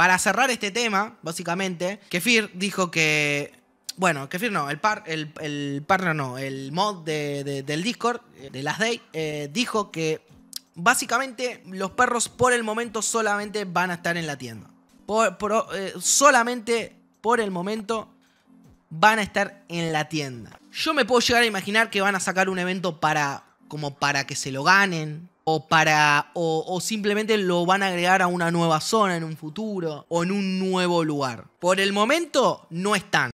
Para cerrar este tema, básicamente, Kefir dijo que bueno, Kefir no, el par, el, partner no, el mod del Discord, eh, de las Day, eh, dijo que básicamente los perros por el momento solamente van a estar en la tienda. Eh, solamente por el momento van a estar en la tienda. Yo me puedo llegar a imaginar que van a sacar un evento para como para que se lo ganen. O para. O, simplemente lo van a agregar a una nueva zona en un futuro. O en un nuevo lugar. Por el momento no están.